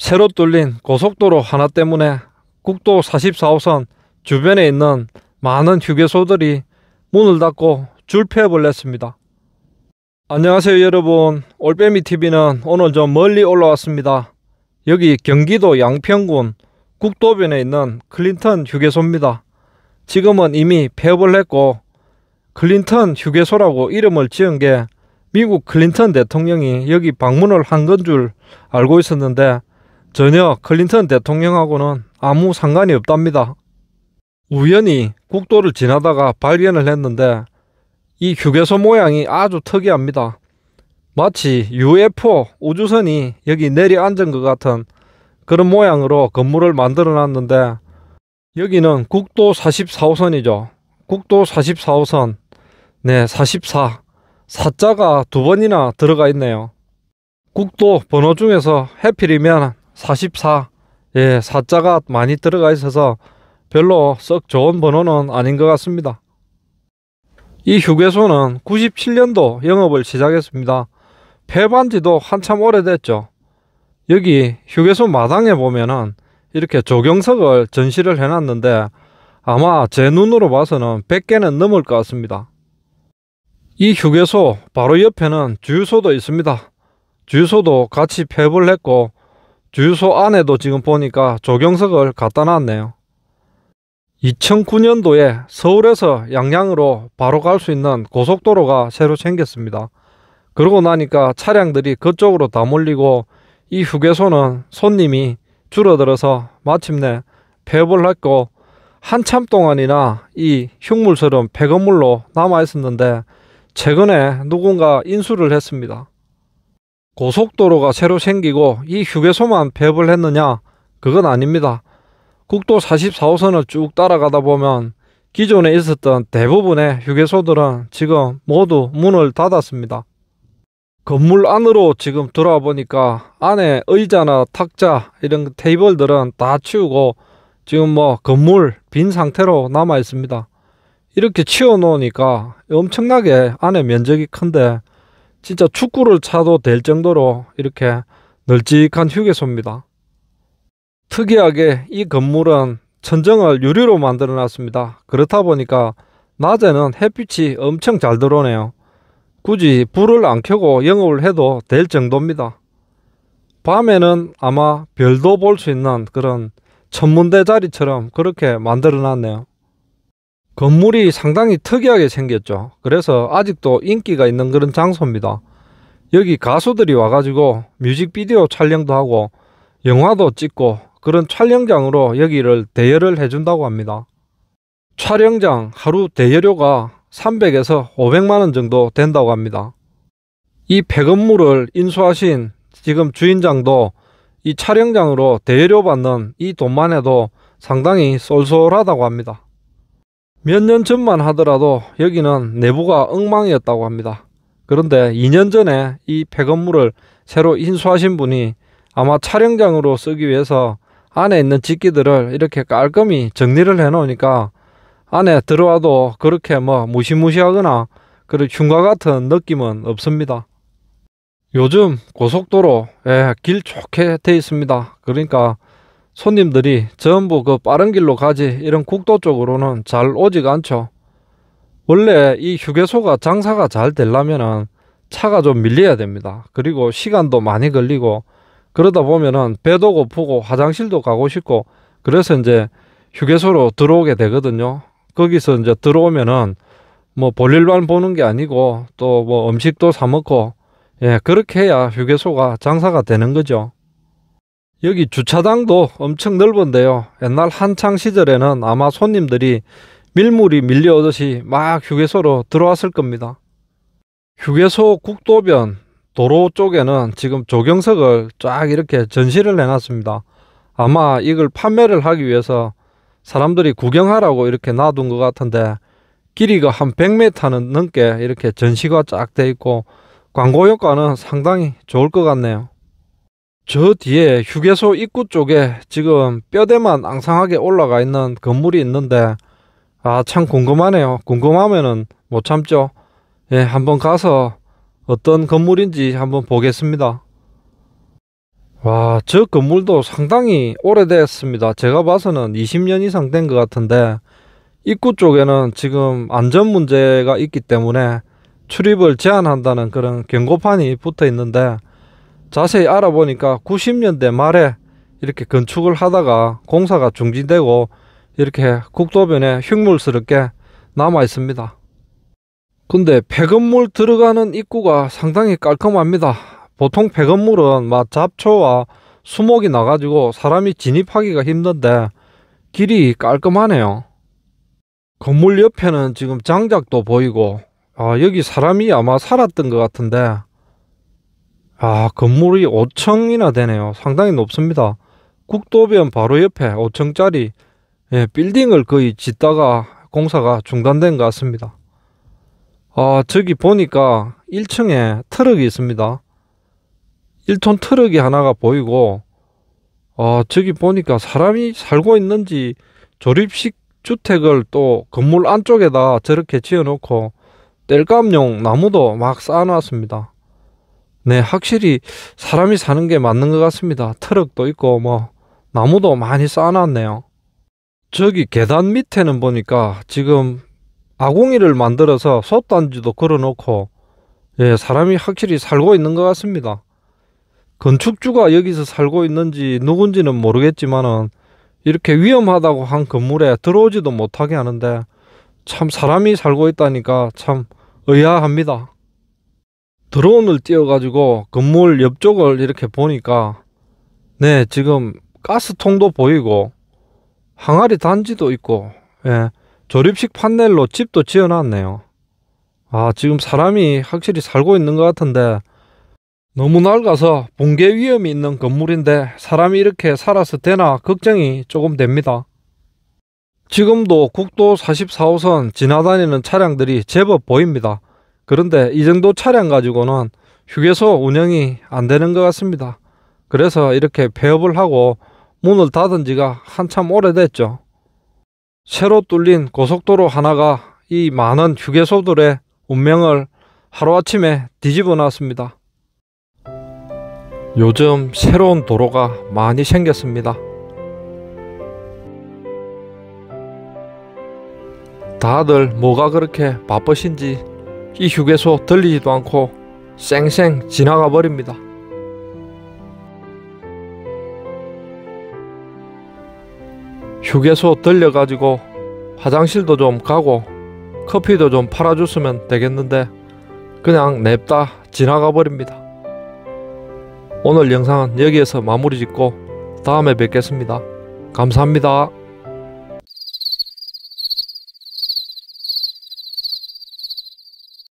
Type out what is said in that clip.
새로 뚫린 고속도로 하나 때문에 국도 44호선 주변에 있는 많은 휴게소들이 문을 닫고 줄폐해버렸습니다 안녕하세요 여러분 올빼미TV는 오늘 좀 멀리 올라왔습니다. 여기 경기도 양평군 국도변에 있는 클린턴 휴게소입니다. 지금은 이미 폐업을 했고 클린턴 휴게소라고 이름을 지은 게 미국 클린턴 대통령이 여기 방문을 한 건 줄 알고 있었는데 전혀 클린턴 대통령하고는 아무 상관이 없답니다. 우연히 국도를 지나다가 발견을 했는데 이 휴게소 모양이 아주 특이합니다. 마치 UFO 우주선이 여기 내려앉은것 같은 그런 모양으로 건물을 만들어 놨는데 여기는 국도 44호선이죠. 국도 44호선. 네, 44. 4자가 두 번이나 들어가 있네요. 국도 번호 중에서 해필이면 44. 예, 4자가 많이 들어가 있어서 별로 썩 좋은 번호는 아닌 것 같습니다. 이 휴게소는 97년도 영업을 시작했습니다. 폐반 지도 한참 오래됐죠. 여기 휴게소 마당에 보면은 이렇게 조경석을 전시를 해놨는데 아마 제 눈으로 봐서는 100개는 넘을 것 같습니다. 이 휴게소 바로 옆에는 주유소도 있습니다. 주유소도 같이 폐부를 했고 주유소 안에도 지금 보니까 조경석을 갖다 놨네요. 2009년도에 서울에서 양양으로 바로 갈 수 있는 고속도로가 새로 생겼습니다. 그러고 나니까 차량들이 그쪽으로 다 몰리고 이 휴게소는 손님이 줄어들어서 마침내 폐업을 했고 한참 동안이나 이 흉물처럼 폐건물로 남아 있었는데 최근에 누군가 인수를 했습니다. 고속도로가 새로 생기고 이 휴게소만 배업을 했느냐? 그건 아닙니다. 국도 44호선을 쭉 따라가다 보면 기존에 있었던 대부분의 휴게소들은 지금 모두 문을 닫았습니다. 건물 안으로 지금 들어와 보니까 안에 의자나 탁자 이런 테이블들은 다 치우고 지금 뭐 건물 빈 상태로 남아 있습니다. 이렇게 치워 놓으니까 엄청나게 안에 면적이 큰데 진짜 축구를 차도 될 정도로 이렇게 널찍한 휴게소입니다. 특이하게 이 건물은 천정을 유리로 만들어 놨습니다. 그렇다 보니까 낮에는 햇빛이 엄청 잘 들어오네요. 굳이 불을 안 켜고 영업을 해도 될 정도입니다. 밤에는 아마 별도 볼 수 있는 그런 천문대 자리처럼 그렇게 만들어 놨네요. 건물이 상당히 특이하게 생겼죠. 그래서 아직도 인기가 있는 그런 장소입니다. 여기 가수들이 와가지고 뮤직비디오 촬영도 하고 영화도 찍고 그런 촬영장으로 여기를 대여를 해준다고 합니다. 촬영장 하루 대여료가 300에서 500만원 정도 된다고 합니다. 이 폐건물을 인수하신 지금 주인장도 이 촬영장으로 대여료 받는 이 돈만 해도 상당히 쏠쏠하다고 합니다. 몇년 전만 하더라도 여기는 내부가 엉망이었다고 합니다. 그런데 2년 전에 이 폐건물을 새로 인수하신 분이 아마 촬영장으로 쓰기 위해서 안에 있는 집기들을 이렇게 깔끔히 정리를 해 놓으니까 안에 들어와도 그렇게 뭐 무시무시하거나 그런 흉가 같은 느낌은 없습니다. 요즘 고속도로 에길 좋게 돼 있습니다. 그러니까 손님들이 전부 그 빠른 길로 가지 이런 국도 쪽으로는 잘 오지가 않죠. 원래 이 휴게소가 장사가 잘 되려면은 차가 좀 밀려야 됩니다. 그리고 시간도 많이 걸리고 그러다 보면은 배도 고프고 화장실도 가고 싶고 그래서 이제 휴게소로 들어오게 되거든요. 거기서 이제 들어오면은 뭐 볼일만 보는 게 아니고 또 뭐 음식도 사 먹고 예 그렇게 해야 휴게소가 장사가 되는 거죠. 여기 주차장도 엄청 넓은데요. 옛날 한창 시절에는 아마 손님들이 밀물이 밀려오듯이 막 휴게소로 들어왔을 겁니다. 휴게소 국도변 도로 쪽에는 지금 조경석을 쫙 이렇게 전시를 해놨습니다. 아마 이걸 판매를 하기 위해서 사람들이 구경하라고 이렇게 놔둔 것 같은데 길이가 한 100m는 넘게 이렇게 전시가 쫙 돼 있고 광고 효과는 상당히 좋을 것 같네요. 저 뒤에 휴게소 입구 쪽에 지금 뼈대만 앙상하게 올라가 있는 건물이 있는데 아 참 궁금하네요. 궁금하면은 못 참죠. 예, 한번 가서 어떤 건물인지 한번 보겠습니다. 와, 저 건물도 상당히 오래됐습니다. 제가 봐서는 20년 이상 된 것 같은데 입구 쪽에는 지금 안전 문제가 있기 때문에 출입을 제한한다는 그런 경고판이 붙어 있는데 자세히 알아보니까 90년대 말에 이렇게 건축을 하다가 공사가 중지되고 이렇게 국도변에 흉물스럽게 남아 있습니다. 근데 폐건물 들어가는 입구가 상당히 깔끔합니다. 보통 폐건물은 막 잡초와 수목이 나가지고 사람이 진입하기가 힘든데 길이 깔끔하네요. 건물 옆에는 지금 장작도 보이고 아 여기 사람이 아마 살았던 것 같은데 아, 건물이 5층이나 되네요. 상당히 높습니다. 국도변 바로 옆에 5층짜리 예, 빌딩을 거의 짓다가 공사가 중단된 것 같습니다. 아, 저기 보니까 1층에 트럭이 있습니다. 1톤 트럭이 하나가 보이고 아, 저기 보니까 사람이 살고 있는지 조립식 주택을 또 건물 안쪽에다 저렇게 지어놓고 뗄감용 나무도 막 쌓아놨습니다. 네, 확실히 사람이 사는 게 맞는 것 같습니다. 트럭도 있고 뭐 나무도 많이 쌓아놨네요. 저기 계단 밑에는 보니까 지금 아궁이를 만들어서 솥단지도 걸어놓고 예, 사람이 확실히 살고 있는 것 같습니다. 건축주가 여기서 살고 있는지 누군지는 모르겠지만은 이렇게 위험하다고 한 건물에 들어오지도 못하게 하는데 참 사람이 살고 있다니까 참 의아합니다. 드론을 띄워가지고 건물 옆쪽을 이렇게 보니까 네 지금 가스통도 보이고 항아리 단지도 있고 예, 조립식 판넬로 집도 지어놨네요 아 지금 사람이 확실히 살고 있는 것 같은데 너무 낡아서 붕괴 위험이 있는 건물인데 사람이 이렇게 살아서 되나 걱정이 조금 됩니다 지금도 국도 44호선 지나다니는 차량들이 제법 보입니다 그런데 이 정도 차량 가지고는 휴게소 운영이 안 되는 것 같습니다. 그래서 이렇게 배업을 하고 문을 닫은 지가 한참 오래됐죠. 새로 뚫린 고속도로 하나가 이 많은 휴게소들의 운명을 하루아침에 뒤집어 놨습니다. 요즘 새로운 도로가 많이 생겼습니다. 다들 뭐가 그렇게 바쁘신지 이 휴게소 들리지도 않고 쌩쌩 지나가 버립니다. 휴게소 들려가지고 화장실도 좀 가고 커피도 좀 팔아줬으면 되겠는데 그냥 냅다 지나가 버립니다. 오늘 영상은 여기에서 마무리 짓고 다음에 뵙겠습니다. 감사합니다.